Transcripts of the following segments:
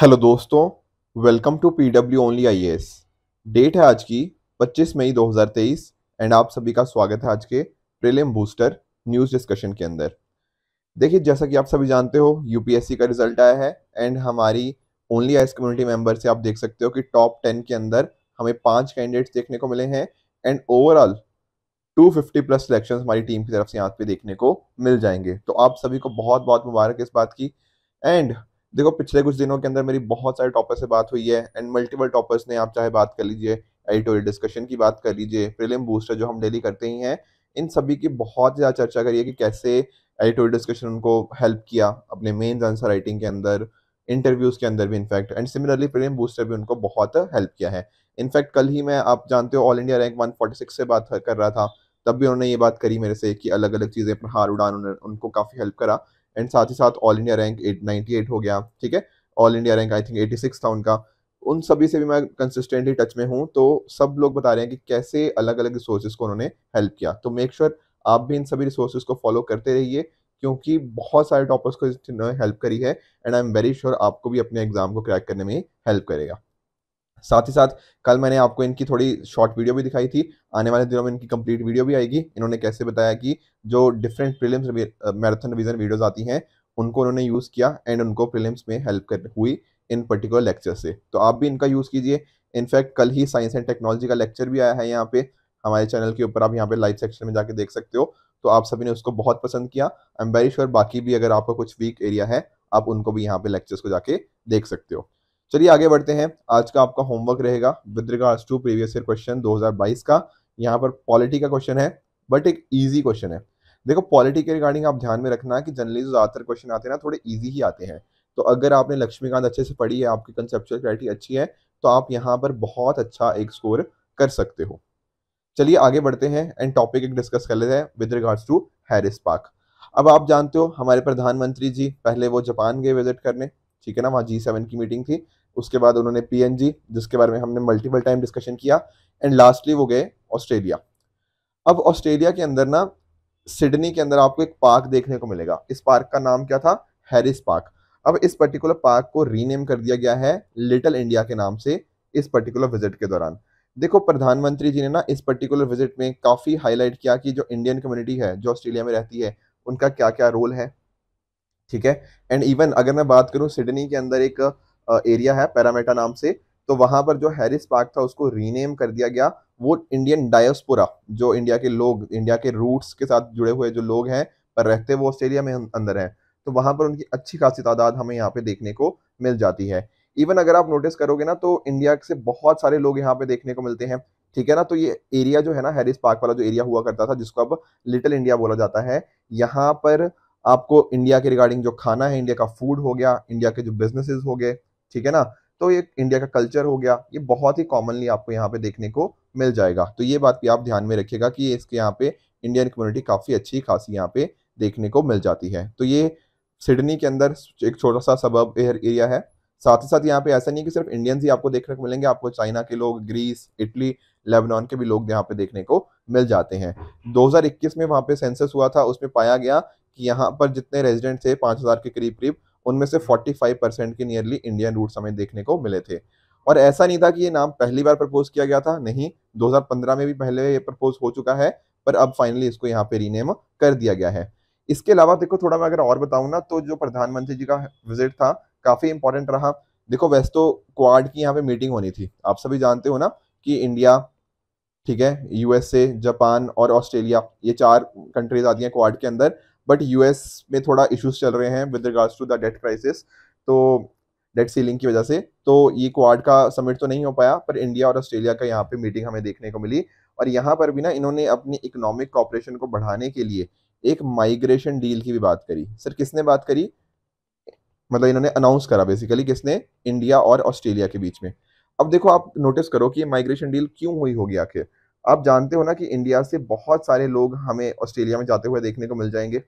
hello दोस्तों welcome to P W only I date है आज की 25 मई 2023 एंड आप सभी का स्वागत है आज के प्रीलिम बूस्टर न्यूज़ डिस्कशन के अंदर देखिए जैसा कि आप सभी जानते हो यूपीएससी का रिजल्ट आया है एंड हमारी ओनली आईस कम्युनिटी मेंबर से आप देख सकते हो कि टॉप टेन के अंदर हमें पाँच कैंडिडेट्स देखने को मिले हैं एंड ओवरऑल 250 प्लस सिलेक्शन हमारी टीम की तरफ से यहाँ पे देखने को मिल जाएंगे तो आप सभी को बहुत बहुत मुबारक इस बात की एंड देखो पिछले कुछ दिनों के अंदर मेरी बहुत सारे टॉपर से बात हुई है एंड मल्टीपल टॉपर्स ने आप चाहे बात कर लीजिए एडिटोरियल डिस्कशन की बात कर लीजिए प्रीलिम बूस्टर जो हम डेली करते ही हैं इन सभी की बहुत ज़्यादा चर्चा करिए कि कैसे एडिटोरियल डिस्कशन उनको हेल्प किया अपने मेन आंसर राइटिंग के अंदर इंटरव्यूज़ के अंदर भी in fact and similarly prelim booster भी उनको बहुत हेल्प किया है इनफैक्ट कल ही मैं आप जानते हो ऑल इंडिया रैंक वन से बात कर रहा था तब भी उन्होंने ये बात करी मेरे से कि अलग अलग चीज़ें प्रहार उड़ान उन्होंने उनको काफ़ी हेल्प करा एंड साथ ही साथ all India rank eight ninety eight हो गया ठीक है all India rank I think eighty six था उनका उन सभी से भी मैं कंसिस्टेंटली टच में हूँ तो सब लोग बता रहे हैं कि कैसे अलग अलग रिसोर्सेज को उन्होंने हेल्प किया तो मेक श्योर sure आप भी इन सभी रिसोर्सेज को फॉलो करते रहिए क्योंकि बहुत सारे टॉपर्स को इन्होंने हेल्प करी है and I am very sure आपको भी अपने एग्जाम को क्रैक करने में हेल्प करेगा साथ ही साथ कल मैंने आपको इनकी थोड़ी शॉर्ट वीडियो भी दिखाई थी आने वाले दिनों में इनकी कंप्लीट वीडियो भी आएगी इन्होंने कैसे बताया कि जो different prelims marathon revision videos आती हैं उनको उन्होंने यूज़ किया एंड उनको प्रीलिम्स में हेल्प कर हुई इन पर्टिकुलर लेक्चर से तो आप भी इनका यूज़ कीजिए इनफैक्ट कल ही साइंस एंड टेक्नोलॉजी का लेक्चर भी आया है यहाँ पे हमारे चैनल के ऊपर आप यहाँ पे लाइव सेक्शन में जाके देख सकते हो तो आप सभी ने उसको बहुत पसंद किया आई एम वेरी श्योर बाकी भी अगर आपका कुछ वीक एरिया है आप उनको भी यहाँ पे लेक्चर्स को जाके देख सकते हो चलिए आगे बढ़ते हैं आज का आपका होमवर्क रहेगा with regards to previous year question 2022 का यहाँ पर पॉलिटी का क्वेश्चन है बट एक ईजी क्वेश्चन है देखो पॉलिटी के रिगार्डिंग आप ध्यान में रखना कि जनरली जो ज़्यादातर क्वेश्चन आते हैं ना थोड़े ईजी ही आते हैं तो अगर आपने लक्ष्मीकांत अच्छे से पढ़ी है आपकी कंसेप्चुअल क्लैरिटी अच्छी है तो आप यहाँ पर बहुत अच्छा एक स्कोर कर सकते हो चलिए आगे बढ़ते हैं एंड टॉपिक एक डिस्कस कर लेते हैं with regards to Harris Park अब आप जानते हो हमारे प्रधानमंत्री जी पहले वो जापान गए विजिट करने ठीक है ना वहाँ जी सेवन की मीटिंग थी उसके बाद उन्होंने पी जिसके बारे में हमने मल्टीपल टाइम डिस्कशन किया एंड लास्टली वो गए ऑस्ट्रेलिया अब ऑस्ट्रेलिया के अंदर ना सिडनी के अंदर आपको एक पार्क देखने को मिलेगा इस पार्क का नाम क्या था हैरिस पार्क अब इस पर्टिकुलर पार्क को रीनेम कर दिया गया है लिटिल इंडिया के नाम से इस पर्टिकुलर विजिट के दौरान देखो प्रधानमंत्री जी ने ना इस पर्टिकुलर विजिट में काफ़ी हाईलाइट किया कि जो इंडियन कम्युनिटी है जो ऑस्ट्रेलिया में रहती है उनका क्या क्या रोल है ठीक है एंड इवन अगर मैं बात करूं सिडनी के अंदर एक एरिया है पैरामेटा नाम से तो वहां पर जो हैरिस पार्क था उसको रीनेम कर दिया गया वो इंडियन डायोस्पोरा जो इंडिया के लोग इंडिया के रूट्स के साथ जुड़े हुए जो लोग हैं पर रहते वो ऑस्ट्रेलिया में अंदर हैं तो वहां पर उनकी अच्छी खासी तादाद हमें यहाँ पे देखने को मिल जाती है इवन अगर आप नोटिस करोगे ना तो इंडिया से बहुत सारे लोग यहाँ पे देखने को मिलते हैं ठीक है ना तो ये एरिया जो है ना हैरिस पार्क वाला जो एरिया हुआ करता था जिसको अब लिटिल इंडिया बोला जाता है यहाँ पर आपको इंडिया के रिगार्डिंग जो खाना है इंडिया का फूड हो गया इंडिया के जो बिजनेसेस हो गए ठीक है ना तो ये इंडिया का कल्चर हो गया ये बहुत ही कॉमनली आपको यहाँ पे देखने को मिल जाएगा तो ये बात भी आप ध्यान में रखिएगा कि इसके यहाँ पे इंडियन कम्युनिटी काफ़ी अच्छी खासी यहाँ पे देखने को मिल जाती है तो ये सिडनी के अंदर एक छोटा सा सबब एरिया है साथ ही साथ यहाँ पे ऐसा नहीं कि सिर्फ इंडियंस ही आपको देखने को मिलेंगे आपको चाइना के लोग ग्रीस इटली लेबनान के भी लोग यहाँ पे देखने को मिल जाते हैं 2021 में वहाँ पे सेंसस हुआ था उसमें पाया गया कि यहाँ पर जितने रेजिडेंट थे 5000 के करीब करीब उनमें से 45 परसेंट के नियरली इंडियन रूट हमें देखने को मिले थे और ऐसा नहीं था कि ये नाम पहली बार प्रपोज किया गया था नहीं 2015 में भी पहले ये प्रपोज हो चुका है पर अब फाइनली इसको यहाँ पे रीनेम कर दिया गया है इसके अलावा देखो थोड़ा मैं अगर और बताऊँ ना तो जो प्रधानमंत्री जी का विजिट था काफ़ी इंपॉर्टेंट रहा देखो वैसे तो क्वाड की यहाँ पे मीटिंग होनी थी आप सभी जानते हो ना कि इंडिया ठीक है यूएसए जापान और ऑस्ट्रेलिया ये चार कंट्रीज आती हैं क्वाड के अंदर बट यूएस में थोड़ा इश्यूज चल रहे हैं with regards to the debt crisis तो डेट सीलिंग की वजह से तो ये क्वाड का समिट तो नहीं हो पाया पर इंडिया और ऑस्ट्रेलिया का यहाँ पे मीटिंग हमें देखने को मिली और यहाँ पर भी ना इन्होंने अपनी इकोनॉमिक कॉपरेशन को बढ़ाने के लिए एक माइग्रेशन डील की भी बात करी सर किसने बात करी मतलब इन्होंने अनाउंस करा बेसिकली किसने इंडिया और ऑस्ट्रेलिया के बीच में अब देखो आप नोटिस करो कि माइग्रेशन डील क्यों हुई होगी आखिर आप जानते हो ना कि इंडिया से बहुत सारे लोग हमें ऑस्ट्रेलिया में जाते हुए देखने को मिल जाएंगे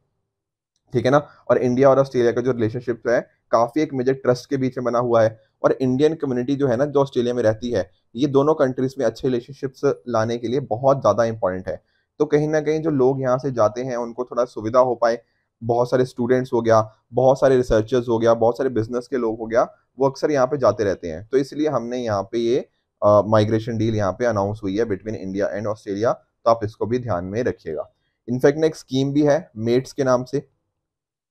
ठीक है ना और इंडिया और ऑस्ट्रेलिया का जो रिलेशनशिप है काफ़ी एक मेजर ट्रस्ट के बीच में बना हुआ है और इंडियन कम्युनिटी जो है ना जो ऑस्ट्रेलिया में रहती है ये दोनों कंट्रीज में अच्छे रिलेशनशिप्स लाने के लिए बहुत ज़्यादा इंपॉर्टेंट है तो कहीं ना कहीं जो लोग यहाँ से जाते हैं उनको थोड़ा सुविधा हो पाए बहुत सारे स्टूडेंट्स हो गया बहुत सारे रिसर्चर्स हो गया बहुत सारे बिजनेस के लोग हो गया वो अक्सर यहाँ पे जाते रहते हैं तो इसलिए हमने यहाँ पे ये माइग्रेशन डील यहाँ पे अनाउंस हुई है बिटवीन इंडिया एंड ऑस्ट्रेलिया तो आप इसको भी ध्यान में रखिएगा इनफैक्ट एक स्कीम भी है मेट्स के नाम से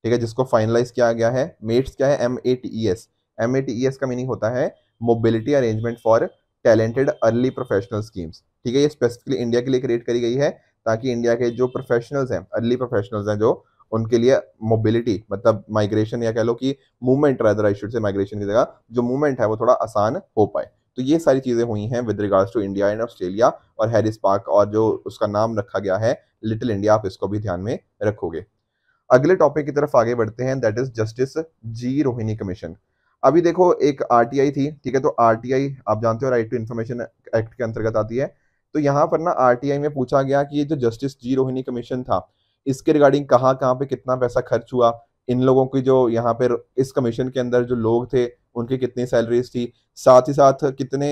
ठीक है जिसको फाइनलाइज किया गया है मेट्स क्या है M A T E S M A T E S का मीनिंग होता है mobility arrangement for talented early professional schemes ठीक है ये स्पेसिफिकली इंडिया के लिए क्रिएट करी गई है ताकि इंडिया के जो प्रोफेशनल्स हैं अर्ली प्रोफेशनल्स हैं जो उनके लिए मोबिलिटी मतलब माइग्रेशन या कह लो कि मूवमेंट रहा आई शुड से माइग्रेशन की जगह जो मूवमेंट है वो थोड़ा आसान हो पाए तो ये सारी चीज़ें हुई हैं with regards to India and Australia और हैरिस पार्क और जो उसका नाम रखा गया है लिटिल इंडिया आप इसको भी ध्यान में रखोगे अगले टॉपिक की तरफ आगे बढ़ते हैं that is justice G Rohini commission अभी देखो एक आर थी ठीक है तो आर आप जानते हो राइट टू इन्फॉर्मेशन एक्ट के अंतर्गत आती है तो यहाँ पर ना आर में पूछा गया कि ये जो जस्टिस जी रोहिणी कमीशन था इसके रिगार्डिंग कहाँ कहाँ पे कितना पैसा खर्च हुआ इन लोगों की जो यहाँ पर इस कमीशन के अंदर जो लोग थे उनकी कितनी सैलरीज थी साथ ही साथ कितने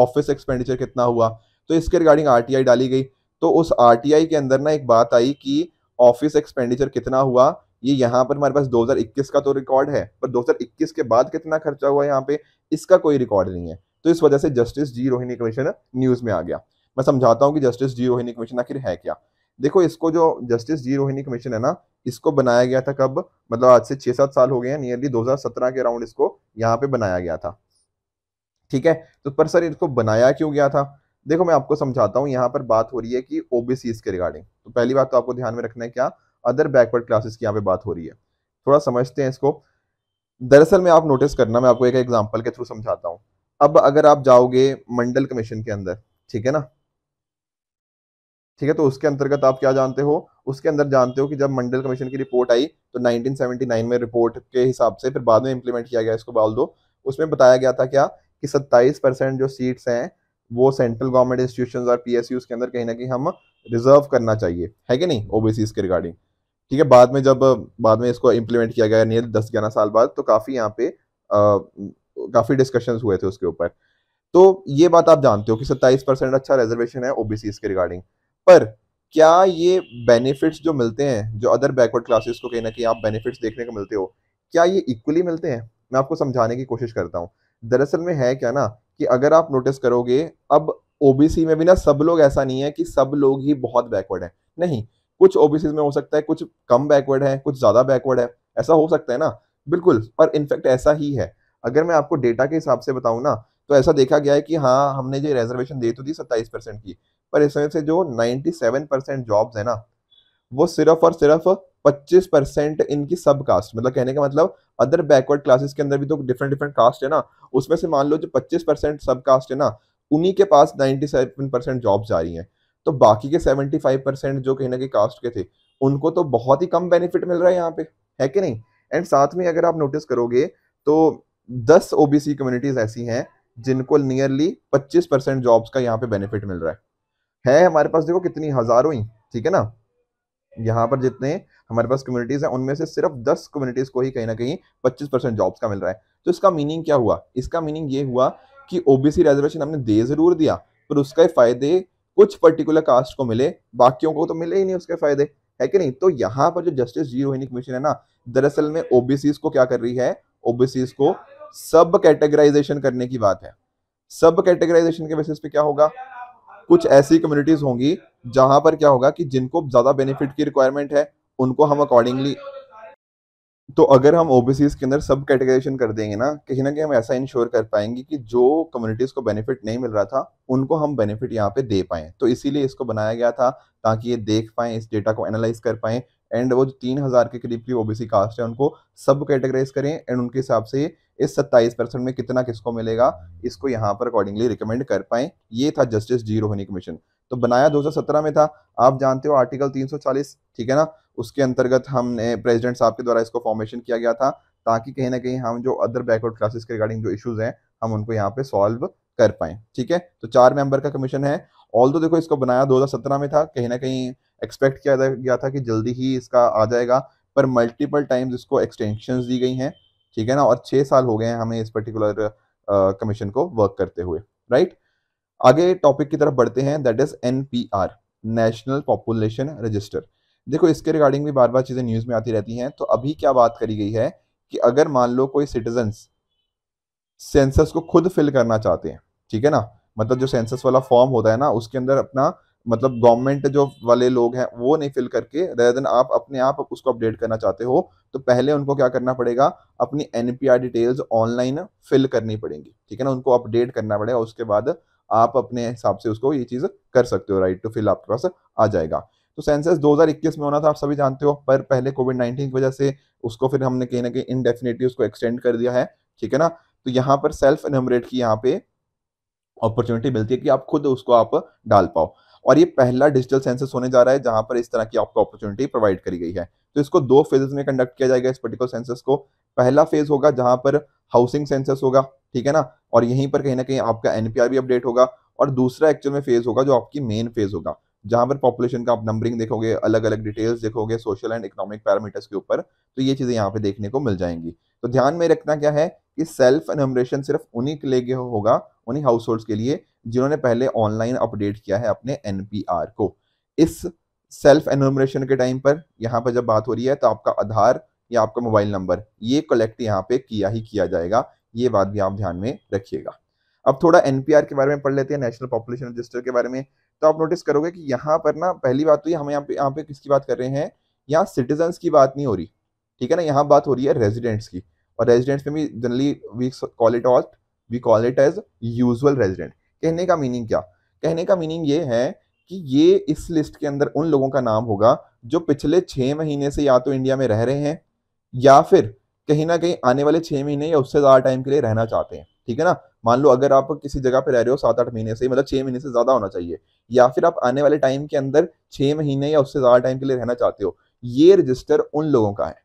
ऑफिस एक्सपेंडिचर कितना हुआ तो इसके रिगार्डिंग आर डाली गई तो उस आर के अंदर ना एक बात आई कि ऑफिस एक्सपेंडिचर कितना हुआ ये यहाँ पर हमारे पास 2021 का तो रिकॉर्ड है पर 2021 के बाद कितना खर्चा हुआ यहाँ पे इसका कोई रिकॉर्ड नहीं है तो इस वजह से justice G Rohini commission news में आ गया मैं समझाता हूँ कि जस्टिस जी रोहिणी कमीशन आखिर है क्या देखो इसको जो जस्टिस जी रोहिणी कमीशन है ना इसको बनाया गया था कब मतलब आज से छह सात साल हो गए हैं नियरली 2017 के अराउंड इसको यहाँ पे बनाया गया था ठीक है तो पर सर इसको बनाया क्यों गया था देखो मैं आपको समझाता हूँ यहाँ पर बात हो रही है कि ओबीसीज के रिगार्डिंग तो पहली बात तो आपको ध्यान में रखना है क्या अदर बैकवर्ड क्लासेस की यहाँ पे बात हो रही है थोड़ा समझते हैं इसको दरअसल मैं आप नोटिस करना मैं आपको एक एग्जाम्पल के थ्रू समझाता हूँ अब अगर आप जाओगे मंडल कमीशन के अंदर ठीक है ना ठीक है तो उसके अंतर्गत आप क्या जानते हो उसके अंदर जानते हो कि जब मंडल कमीशन की रिपोर्ट आई तो 1979 में रिपोर्ट के हिसाब से फिर बाद में इंप्लीमेंट किया गया इसको बोल दो उसमें बताया गया था क्या कि 27 परसेंट जो सीट्स हैं वो सेंट्रल गवर्नमेंट इंस्टीट्यूशन और पी एस के अंदर कहीं ना कहीं हम रिजर्व करना चाहिए है कि नहीं ओबीसी के रिगार्डिंग ठीक है बाद में जब बाद में इसको इम्प्लीमेंट किया गया नियर दस ग्यारह साल बाद तो काफ़ी यहाँ पे काफ़ी डिस्कशंस हुए थे उसके ऊपर तो ये बात आप जानते हो कि सत्ताईस परसेंट अच्छा रिजर्वेशन है ओबीसी के रिगार्डिंग पर क्या ये बेनिफिट्स जो मिलते हैं जो अदर बैकवर्ड क्लासेस को कहीं ना कहीं आप बेनिफिट्स देखने को मिलते हो क्या ये इक्वली मिलते हैं मैं आपको समझाने की कोशिश करता हूँ दरअसल में है क्या ना कि अगर आप नोटिस करोगे अब ओबीसी में भी ना सब लोग ऐसा नहीं है कि सब लोग ही बहुत बैकवर्ड है नहीं कुछ ओबीसी में हो सकता है कुछ कम बैकवर्ड है कुछ ज़्यादा बैकवर्ड है ऐसा हो सकता है ना बिल्कुल पर इनफैक्ट ऐसा ही है अगर मैं आपको डेटा के हिसाब से बताऊँ ना तो ऐसा देखा गया है कि हाँ हमने जो रिजर्वेशन दे तो दी सत्ताईस परसेंट की पर इसमें से जो नाइन्टी सेवन परसेंट जॉब्स है ना वो सिर्फ और सिर्फ पच्चीस परसेंट इनकी सब कास्ट मतलब कहने का मतलब अदर बैकवर्ड क्लासेस के अंदर भी तो डिफरेंट डिफरेंट कास्ट है ना उसमें से मान लो जो पच्चीस परसेंट सब कास्ट है ना उन्हीं के पास सेवन परसेंट जॉब जा रही हैं तो बाकी के फाइव परसेंट जो कहने के कास्ट के थे उनको तो बहुत ही कम बेनिफिट मिल रहा है यहाँ पे है कि नहीं एंड साथ में अगर आप नोटिस करोगे तो दस ओ कम्युनिटीज़ ऐसी हैं जिनको नियरली पच्चीस परसेंट जॉब्स का यहाँ पे बेनिफिट मिल रहा है है हमारे पास देखो कितनी हज़ारों ही ठीक है ना यहाँ पर जितने हमारे पास कम्युनिटीज़ है उनमें से सिर्फ दस कम्युनिटीज़ को ही कहीं ना कहीं पच्चीस परसेंट जॉब्स का मिल रहा है तो इसका मीनिंग क्या हुआ इसका मीनिंग ये हुआ कि ओबीसी रिजर्वेशन हमने दे ज़रूर दिया पर उसके फ़ायदे कुछ पर्टिकुलर कास्ट को मिले बाकियों को तो मिले ही नहीं उसके फ़ायदे है कि नहीं तो यहाँ पर जो जस्टिस जी रोहिणी कमीशन है ना दरअसल में ओबीसी को क्या कर रही है ओबीसी को सब कैटेगराइजेशन करने की बात है सब कैटेगराइजेशन के बेसिस पे क्या होगा कुछ ऐसी कम्युनिटीज होंगी जहां पर क्या होगा कि जिनको ज्यादा बेनिफिट की रिक्वायरमेंट है उनको हम अकॉर्डिंगली तो अगर हम ओबीसी के अंदर सब कैटेगराइजेशन कर देंगे ना कहीं ना कहीं हम ऐसा इंश्योर कर पाएंगे कि जो कम्युनिटीज़ को बेनिफिट नहीं मिल रहा था उनको हम बेनिफिट यहाँ पे दे पाए तो इसीलिए इसको बनाया गया था ताकि ये देख पाए इस डेटा को एनालाइज कर पाए एंड वो जो तीन हज़ार के करीब की ओबीसी कास्ट है उनको सब कैटेगराइज करें एंड उनके हिसाब से इस सत्ताईस परसेंट में कितना किसको मिलेगा इसको यहाँ पर अकॉर्डिंगली रिकमेंड कर पाए ये था जस्टिस जी रोहिणी कमीशन तो बनाया 2017 में था आप जानते हो आर्टिकल 340 ठीक है ना उसके अंतर्गत हमने प्रेसिडेंट साहब के द्वारा इसको फॉर्मेशन किया गया था ताकि कहीं ना कहीं हम जो अदर बैकवर्ड क्लासेस के रिगार्डिंग जो इश्यूज हैं हम उनको यहाँ पे सॉल्व कर पाए ठीक है तो चार मेंबर का कमीशन है ऑल तो देखो इसको बनाया 2017 में था कहीं ना कहीं एक्सपेक्ट किया गया था कि जल्दी ही इसका आ जाएगा पर मल्टीपल टाइम्स इसको एक्सटेंशन दी गई हैं ठीक है ना और छः साल हो गए हैं हमें इस पर्टिकुलर कमीशन को वर्क करते हुए राइट आगे टॉपिक की तरफ बढ़ते हैं that is an national population register देखो इसके रिगार्डिंग भी बार बार चीज़ें न्यूज़ में आती रहती हैं तो अभी क्या बात करी गई है कि अगर मान लो कोई सिटीजन्स सेंसस को खुद फिल करना चाहते हैं ठीक है ना मतलब जो सेंसस वाला फॉर्म होता है ना उसके अंदर अपना मतलब गवर्नमेंट जो वाले लोग हैं वो नहीं फिल करके रेदर आप अपने आप उसको अपडेट करना चाहते हो तो पहले उनको क्या करना पड़ेगा अपनी एन डिटेल्स ऑनलाइन फिल करनी पड़ेगी ठीक है ना उनको अपडेट करना पड़ेगा उसके बाद आप अपने हिसाब से उसको ये चीज़ कर सकते हो राइट टू फिल आपके पास आ जाएगा तो सेंसस 2021 में होना था आप सभी जानते हो पर पहले कोविड 19 की वजह से उसको फिर हमने कहीं ना कहीं इनडेफिनेटली उसको एक्सटेंड कर दिया है ठीक है ना तो यहाँ पर सेल्फ एनमरेट की यहाँ पे अपॉर्चुनिटी मिलती है कि आप खुद उसको आप डाल पाओ और ये पहला डिजिटल सेंसस होने जा रहा है जहां पर इस तरह की आपको अपॉर्चुनिटी प्रोवाइड करी गई है तो इसको दो फेजेस में कंडक्ट किया जाएगा इस पर्टिकुलर सेंसस को पहला फेज होगा जहां पर हाउसिंग सेंसस होगा ठीक है ना और यहीं पर कहीं ना कहीं आपका एनपीआर भी अपडेट होगा और दूसरा एक्चुअल में फेज होगा जो आपकी मेन फेज होगा जहां पर पॉपुलेशन का आप नंबरिंग देखोगे अलग अलग डिटेल्स देखोगे सोशल एंड इकोनॉमिक पैरामीटर्स के ऊपर तो ये चीज़ें यहाँ पे देखने को मिल जाएंगी तो ध्यान में रखना क्या है कि सेल्फ एनमरेशन सिर्फ उन्हीं के लिए होगा उन्हीं हाउस होल्ड के लिए जिन्होंने पहले ऑनलाइन अपडेट किया है अपने एन को इस सेल्फ एनोमरेशन के टाइम पर यहाँ पर जब बात हो रही है तो आपका आधार या आपका मोबाइल नंबर ये कलेक्ट यहाँ पे किया ही किया जाएगा ये बात भी आप ध्यान में रखिएगा अब थोड़ा एन के बारे में पढ़ लेते हैं नेशनल पॉपुलेशन रजिस्टर के बारे में तो आप नोटिस करोगे कि यहाँ पर ना पहली बात तो ये हम यहाँ पे यहाँ पे किसकी बात कर रहे हैं यहाँ सिटीजन की बात नहीं हो रही ठीक है ना यहाँ बात हो रही है रेजिडेंट्स की और रेजिडेंट्स में भी generally we call it all we call it as usual resident कहने का मीनिंग क्या कहने का मीनिंग ये है कि ये इस लिस्ट के अंदर उन लोगों का नाम होगा जो पिछले छः महीने से या तो इंडिया में रह रहे हैं या फिर कहीं ना कहीं आने वाले छः महीने या उससे ज़्यादा टाइम के लिए रहना चाहते हैं ठीक है ना मान लो अगर आप किसी जगह पर रह रहे हो सात आठ महीने से मतलब छः महीने से ज़्यादा होना चाहिए या फिर आप आने वाले टाइम के अंदर छः महीने या उससे ज़्यादा टाइम के लिए रहना चाहते हो ये रजिस्टर उन लोगों का है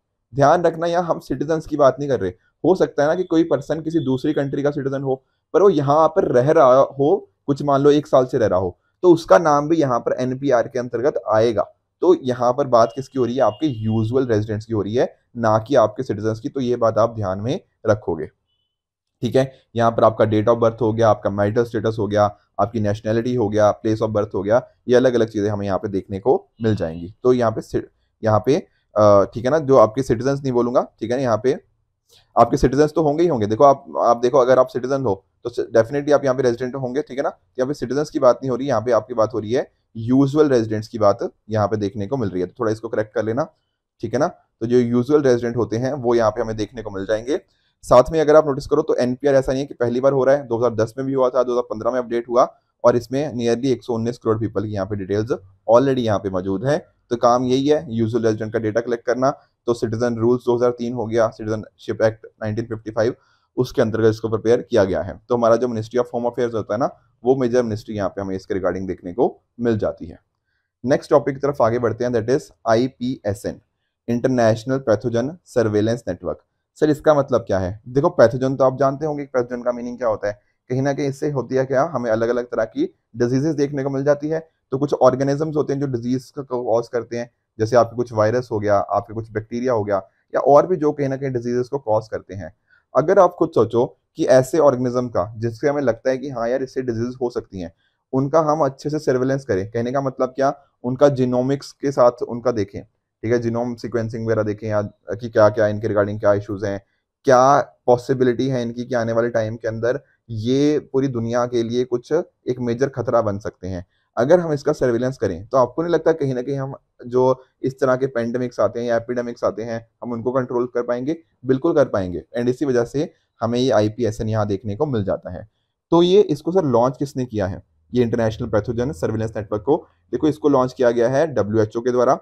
ध्यान रखना यहाँ हम सिटीजन्स की बात नहीं कर रहे हो सकता है ना कि कोई पर्सन किसी दूसरी कंट्री का सिटीजन हो पर वो यहाँ पर रह रहा हो कुछ मान लो एक साल से रह रहा हो तो उसका नाम भी यहाँ पर एनपीआर के अंतर्गत आएगा तो यहाँ पर बात किसकी हो रही है आपके यूजुअल रेजिडेंट्स की हो रही है ना कि आपके सिटीजन की तो ये बात आप ध्यान में रखोगे ठीक है यहाँ पर आपका डेट ऑफ बर्थ हो गया आपका मेडिकल स्टेटस हो गया आपकी नेशनैलिटी हो गया प्लेस ऑफ बर्थ हो गया ये अलग अलग चीज़ें हमें यहाँ पे देखने को मिल जाएंगी तो यहाँ पे यहाँ पे ठीक है ना जो आपके सिटीजन्स नहीं बोलूंगा ठीक है ना यहाँ पे आपके सिटीजन तो होंगे ही होंगे देखो आप आप देखो अगर आप सिटीजन हो तो डेफिनेटली आप यहाँ पे रेजिडेंट होंगे ठीक है ना यहाँ पे सिटीजन की बात नहीं हो रही यहाँ पे आपकी बात हो रही है यूजल रेजिडेंट्स की बात यहाँ पे देखने को मिल रही है तो थोड़ा इसको करेक्ट कर लेना ठीक है ना तो जो यूजल रेजिडेंट होते हैं वो यहाँ पे हमें देखने को मिल जाएंगे साथ में अगर आप नोटिस करो तो एनपीआर ऐसा नहीं है कि पहली बार हो रहा है 2010 में भी हुआ था 2015 में अपडेट हुआ और इसमें नियरली 119 करोड़ पीपल की यहाँ पे डिटेल्स ऑलरेडी यहाँ पे मौजूद है तो काम यही है यूजल रेजिडेंट का डेटा कलेक्ट करना तो सिटीजन रूल्स 2003 हो गया सिटीजनशिप एक्ट 1955 उसके अंतर्गत इसको प्रिपेयर किया गया है तो हमारा जो मिनिस्ट्री ऑफ होम अफेयर्स होता है ना वो मेजर मिनिस्ट्री यहाँ पे हमें इसके रिगार्डिंग देखने को मिल जाती है नेक्स्ट टॉपिक की तरफ आगे बढ़ते हैं that is I international pathogen surveillance network sir इसका मतलब क्या है देखो पैथोजन तो आप जानते होंगे पैथोजन का मीनिंग क्या होता है कहीं ना कहीं इससे होती है क्या हमें अलग अलग तरह की डिजीजेस देखने को मिल जाती है तो कुछ ऑर्गेनिजम्स होते हैं जो डिजीज का कॉज करते हैं जैसे आपके कुछ वायरस हो गया आपके कुछ बैक्टीरिया हो गया या और भी जो कहीं ना कहीं डिजीजेस को कॉज करते हैं अगर आप खुद सोचो कि ऐसे ऑर्गेनिज्म का जिससे हमें लगता है कि हाँ यार इससे डिजीज हो सकती हैं उनका हम अच्छे से सर्वेलेंस करें कहने का मतलब क्या उनका जिनोमिक्स के साथ उनका देखें ठीक है जिनोम सिक्वेंसिंग वगैरह देखें या कि क्या क्या इनके रिगार्डिंग क्या इश्यूज हैं क्या पॉसिबिलिटी है इनकी कि आने वाले टाइम के अंदर ये पूरी दुनिया के लिए कुछ एक मेजर खतरा बन सकते हैं अगर हम इसका सर्वेलेंस करें तो आपको नहीं लगता कहीं ना कहीं हम जो इस तरह के पेंडेमिक्स आते हैं या एपिडेमिक्स आते हैं हम उनको कंट्रोल कर पाएंगे बिल्कुल कर पाएंगे एंड इसी वजह से हमें ये आई पी एस एन यहाँ देखने को मिल जाता है तो ये इसको सर लॉन्च किसने किया है ये इंटरनेशनल पैथोजन सर्विलेंस नेटवर्क को देखो इसको लॉन्च किया गया है डब्ल्यू के द्वारा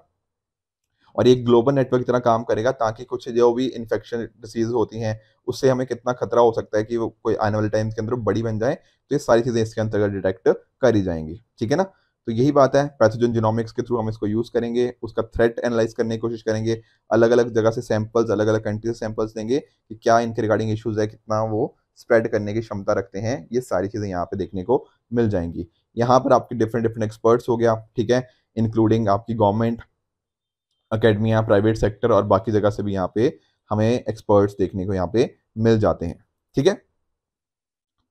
और ये ग्लोबल नेटवर्क की तरह काम करेगा ताकि कुछ जो भी इन्फेक्शन डिसीज होती हैं उससे हमें कितना खतरा हो सकता है कि वो कोई आने वाले टाइम के अंदर बड़ी बन जाए तो ये सारी चीज़ें इसके अंतर्गत डिटेक्ट करी जाएंगी ठीक है ना तो यही बात है पैथोजन जिनोमिक्स के थ्रू हम इसको यूज़ करेंगे उसका थ्रेट एनालाइज करने की कोशिश करेंगे अलग अलग जगह से सैंपल्स अलग अलग कंट्री से सैंपल्स देंगे कि क्या इनके रिगार्डिंग इशूज़ है कितना वो स्प्रेड करने की क्षमता रखते हैं ये सारी चीज़ें यहाँ पे देखने को मिल जाएंगी यहाँ पर आपके डिफरेंट डिफरेंट एक्सपर्ट्स हो गया ठीक है इंक्लूडिंग आपकी गवर्नमेंट अकेडमिया प्राइवेट सेक्टर और बाकी जगह से भी यहाँ पे हमें एक्सपर्ट्स देखने को यहाँ पे मिल जाते हैं ठीक है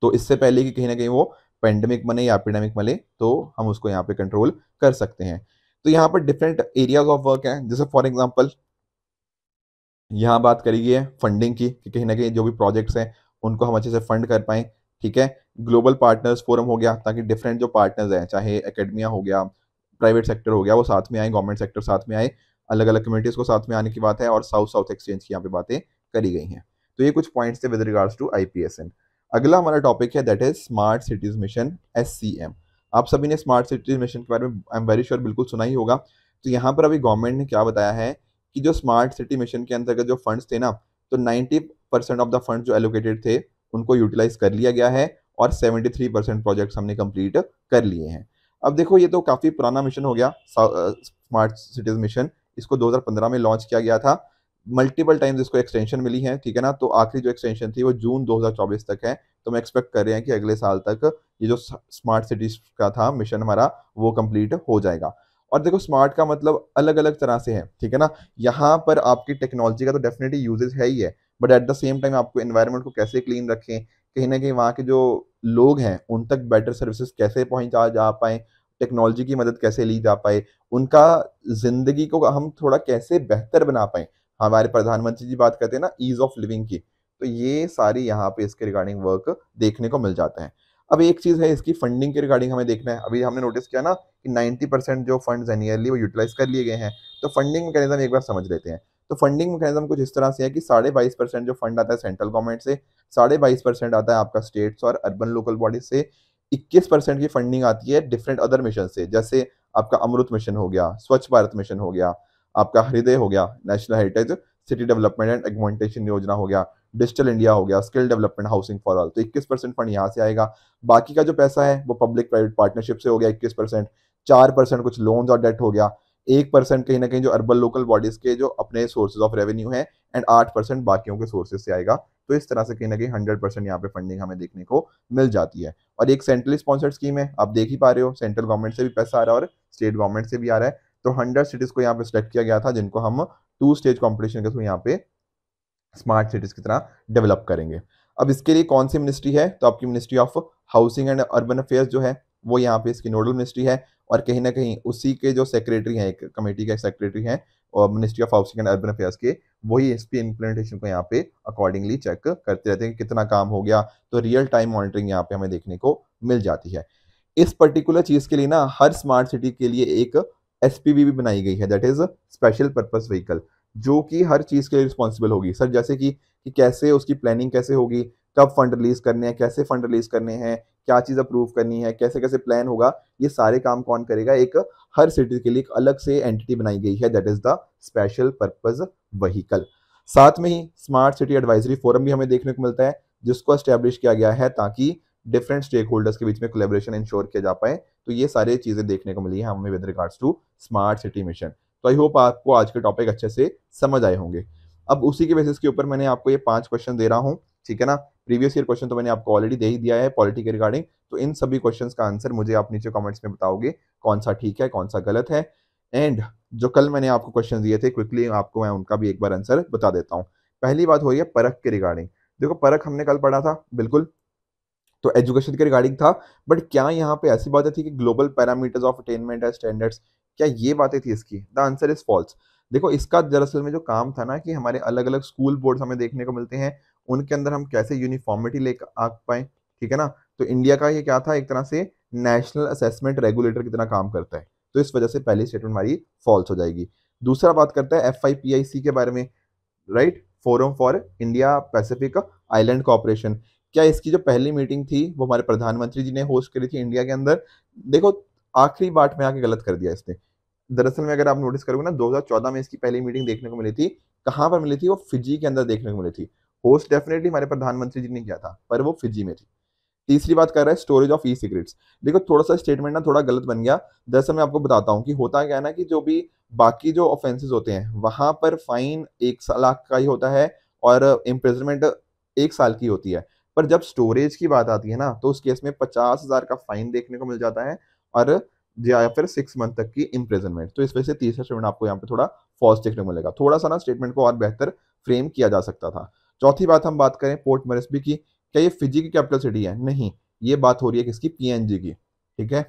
तो इससे पहले कि कहीं ना कहीं वो पेंडेमिक बने या एपिडेमिक बने तो हम उसको यहाँ पे कंट्रोल कर सकते हैं तो यहाँ पर डिफरेंट एरियाज ऑफ वर्क हैं जैसे फॉर एग्जाम्पल यहाँ बात करी है फंडिंग की कि कहीं ना कहीं जो भी प्रोजेक्ट्स हैं उनको हम अच्छे से फंड कर पाए ठीक है ग्लोबल पार्टनर्स फोरम हो गया ताकि डिफरेंट जो पार्टनर्स हैं चाहे अकेडमिया हो गया प्राइवेट सेक्टर हो गया वो साथ में आए गवर्नमेंट सेक्टर साथ में आए अलग अलग कम्युनिटीज़ को साथ में आने की बात है और साउथ साउथ एक्सचेंज की यहाँ पे बातें करी गई हैं तो ये कुछ पॉइंट्स थे विद रिगार्ड्स टू आई अगला हमारा टॉपिक है that is smart cities mission एस आप सभी ने स्मार्ट सिटीज़ मिशन के बारे में आई एम वेरी श्योर बिल्कुल सुना ही होगा तो यहाँ पर अभी गवर्नमेंट ने क्या बताया है कि जो स्मार्ट सिटी मिशन के अंतर्गत जो फंड्स थे ना तो 90 परसेंट ऑफ द फंड जो एलोकेटेड थे उनको यूटिलाइज कर लिया गया है और 73 परसेंट प्रोजेक्ट्स हमने कंप्लीट कर लिए हैं अब देखो ये तो काफ़ी पुराना मिशन हो गया स्मार्ट सिटीज़ मिशन इसको 2015 में लॉन्च किया गया था मल्टीपल टाइम्स इसको एक्सटेंशन मिली है ठीक है ना तो आखिरी जो एक्सटेंशन थी वो जून 2024 तक है तो हम एक्सपेक्ट कर रहे हैं कि अगले साल तक ये जो स्मार्ट सिटीज का था मिशन हमारा वो कंप्लीट हो जाएगा और देखो स्मार्ट का मतलब अलग अलग तरह से है ठीक है ना यहाँ पर आपकी टेक्नोलॉजी का तो डेफिनेटली यूजेज है ही है but at the same time आपको इन्वायरमेंट को कैसे क्लीन रखें कहीं ना कहीं वहाँ के जो लोग हैं उन तक बेटर सर्विसेज कैसे पहुँचा जा पाएँ टेक्नोलॉजी की मदद कैसे ली जा पाए उनका ज़िंदगी को हम थोड़ा कैसे बेहतर बना पाए हमारे प्रधानमंत्री जी बात करते हैं ना ईज़ ऑफ लिविंग की तो ये सारी यहाँ पे इसके रिगार्डिंग वर्क देखने को मिल जाते हैं अब एक चीज़ है इसकी फंडिंग के रिगार्डिंग हमें देखना है अभी हमने नोटिस किया ना कि 90 परसेंट जो फंड है नियरली वो यूटिलाइज कर लिए गए हैं तो फंडिंग मैकेनिज्म एक बार समझ लेते हैं तो फंडिंग मैकेनिज्म कुछ इस तरह से है कि साढ़े बाईस परसेंट जो फंड आता है सेंट्रल गवर्नमेंट से साढ़े बाईस परसेंट आता है आपका स्टेट्स और अर्बन लोकल बॉडीज से इक्कीस परसेंट की फंडिंग आती है डिफरेंट अदर मिशन से जैसे आपका अमृत मिशन हो गया स्वच्छ भारत मिशन हो गया आपका हृदय हो गया national heritage city development and augmentation योजना हो गया डिजिटल इंडिया हो गया skill development housing for all तो इक्कीस परसेंट फंड यहाँ से आएगा बाकी का जो पैसा है वो पब्लिक प्राइवेट पार्टनरशिप से हो गया इक्कीस परसेंट चार परसेंट कुछ लोन्स और डेट हो गया एक परसेंट कहीं ना कहीं जो अर्बन लोकल बॉडीज के जो अपने सोर्सेज ऑफ रेवेन्यू है एंड आठ परसेंट बाकियों के सोर्सेज से आएगा तो इस तरह से कहीं ना कहीं हंड्रेड परसेंट यहाँ पे फंडिंग हमें देखने को मिल जाती है और एक सेंट्रली स्पॉन्सर्ड स्कीम है आप देख ही पा रहे हो सेंट्रल गवर्नमेंट से भी पैसा आ रहा है और स्टेट गवर्नमेंट से भी आ रहा है तो हंड्रेड सिटीज़ को यहाँ पे सिलेक्ट किया गया था जिनको हम टू स्टेज कॉम्पिटिशन के थ्रू यहाँ पे स्मार्ट सिटीज़ की तरह डेवलप करेंगे अब इसके लिए कौन सी मिनिस्ट्री है तो आपकी ministry of housing and urban affairs जो है वो यहाँ पे इसकी नोडल मिनिस्ट्री है और कहीं ना कहीं उसी के जो सेक्रेटरी हैं कमेटी के सेक्रेटरी हैं और ministry of housing and urban affairs के वही इस इम्प्लीमेंटेशन को यहाँ पे अकॉर्डिंगली चेक करते रहते हैं कि कितना काम हो गया तो रियल टाइम मॉनिटरिंग यहाँ पे हमें देखने को मिल जाती है इस पर्टिकुलर चीज़ के लिए ना हर स्मार्ट सिटी के लिए एक एस भी बनाई गई है that is special purpose vehicle जो कि हर चीज़ के लिए रिस्पॉन्सिबल होगी सर जैसे कि, कि कैसे उसकी प्लानिंग कैसे होगी कब फंड रिलीज़ करने हैं कैसे फंड रिलीज़ करने हैं क्या चीज़ अप्रूव करनी है कैसे कैसे प्लान होगा ये सारे काम कौन करेगा एक हर सिटी के लिए एक अलग से एंटिटी बनाई गई है that is the special purpose vehicle साथ में ही स्मार्ट सिटी एडवाइजरी फोरम भी हमें देखने को मिलता है जिसको एस्टेब्लिश किया गया है ताकि डिफरेंट स्टेक होल्डर्स के बीच में कोलेबोरेशन इंश्योर किया जा पाए तो ये सारे चीज़ें देखने को मिली है हमें with regards to smart city mission तो आई होप आपको आज के टॉपिक अच्छे से समझ आए होंगे अब उसी के बेसिस के ऊपर मैंने आपको ये पांच क्वेश्चन दे रहा हूँ ठीक है ना प्रीवियस ईयर क्वेश्चन तो मैंने आपको ऑलरेडी दे ही दिया है पॉलिटी के रिगार्डिंग तो इन सभी क्वेश्चन का आंसर मुझे आप नीचे कॉमेंट्स में बताओगे कौन सा ठीक है कौन सा गलत है एंड जो कल मैंने आपको क्वेश्चन दिए थे क्विकली आपको मैं उनका भी एक बार आंसर बता देता हूँ पहली बात हो रही है परख के रिगार्डिंग देखो परख हमने कल पढ़ा था बिल्कुल तो एजुकेशन के रिगार्डिंग था बट क्या यहाँ पे ऐसी बातें थी कि global parameters of attainment and standards क्या ये बातें थी इसकी द आंसर इज फॉल्स देखो इसका दरअसल में जो काम था ना कि हमारे अलग अलग स्कूल बोर्ड्स हमें देखने को मिलते हैं उनके अंदर हम कैसे यूनिफॉर्मिटी ले आ पाए ठीक है ना तो इंडिया का ये क्या था एक तरह से नेशनल असेसमेंट रेगुलेटर की तरह काम करता है तो इस वजह से पहली स्टेटमेंट हमारी फॉल्स हो जाएगी दूसरा बात करते हैं एफ के बारे में right forum for India Pacific island cooperation क्या इसकी जो पहली मीटिंग थी वो हमारे प्रधानमंत्री जी ने होस्ट करी थी इंडिया के अंदर देखो आखिरी बात में आके गलत कर दिया इसने दरअसल में अगर आप नोटिस करोगे ना 2014 में इसकी पहली मीटिंग देखने को मिली थी कहाँ पर मिली थी वो फिजी के अंदर देखने को मिली थी होस्ट डेफिनेटली हमारे प्रधानमंत्री जी ने किया था पर वो फिजी में थी तीसरी बात कर रहा है स्टोरेज ऑफ ई सिगरेट्स देखो थोड़ा सा स्टेटमेंट ना थोड़ा गलत बन गया दरअसल मैं आपको बताता हूँ कि होता क्या है ना कि जो भी बाकी जो ऑफेंसेस होते हैं वहां पर फाइन एक लाख का ही होता है और इम्प्रेजमेंट एक साल की होती है पर जब स्टोरेज की बात आती है ना तो उस केस में पचास हज़ार का फाइन देखने को मिल जाता है और या फिर सिक्स मंथ तक की इम्प्रेजनमेंट तो इस वजह से तीसरा स्टेटमेंट आपको यहाँ पे थोड़ा फॉल्स देखने को मिलेगा थोड़ा सा ना स्टेटमेंट को और बेहतर फ्रेम किया जा सकता था चौथी बात हम बात करें पोर्ट मरसबी की क्या ये फिजी की कैपिटल सिटी है नहीं ये बात हो रही है किसकी पीएनजी की ठीक है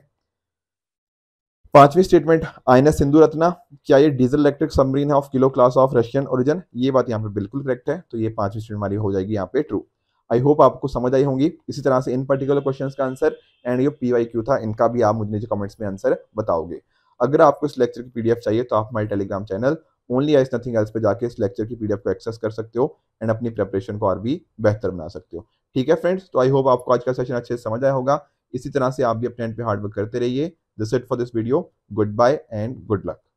पांचवी स्टेटमेंट आईना सिंधु रत्ना क्या ये डीजल इलेक्ट्रिक सबमरीन है of kilo class of Russian origin ये बात यहाँ पे बिल्कुल करेक्ट है तो ये पांचवी स्टेटमेंट हमारी हो जाएगी यहाँ पे ट्रू आई होप आपको समझ आई होंगी इसी तरह से इन पर्टिकुलर क्वेश्चन का आंसर एंड ये पी वाई क्यू था इनका भी आप मुझे कमेंट्स में आंसर बताओगे अगर आपको इस लेक्चर की पीडीएफ चाहिए तो आप हमारे Telegram channel only IAS nothing else पे जाके इस लेक्चर की पीडीएफ को एक्सेस कर सकते हो एंड अपनी प्रेपरेशन को और भी बेहतर बना सकते हो ठीक है फ्रेंड्स तो आई होप आपको आज का सेशन अच्छे से समझ आया होगा इसी तरह से आप भी अपने एंड पे हार्डवर्क करते रहिए this it for this video good bye and good luck